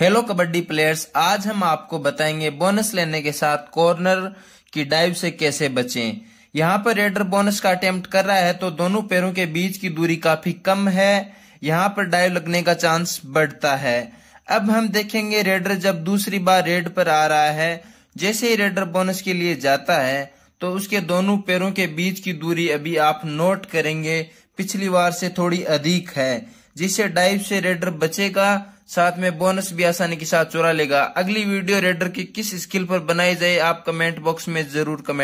hello kabaddi players आज हम आपको बताएंगे बोनस लेने के साथ कॉर्नर की डाइव से कैसे बचें यहाँ पर रेडर बोनस का अटेम्प्ट कर रहा है तो दोनों पैरों के बीच की दूरी काफी कम है यहाँ पर डाइव लगने का चांस बढ़ता है अब हम देखेंगे रेडर जब दूसरी बार रेड पर आ रहा है जैसे ही रेडर बोनस के लिए जाता है तो उसके दोनों पैरों के बीच की दूरी अभी आप नोट करेंगे पिछली बार से थोड़ी अधिक है जिसे डाइव से रेडर बचेगा साथ में बोनस भी आसानी के साथ चुरा लेगा अगली वीडियो रेडर की किस स्किल पर बनाई जाए आप कमेंट बॉक्स में जरूर कमेंट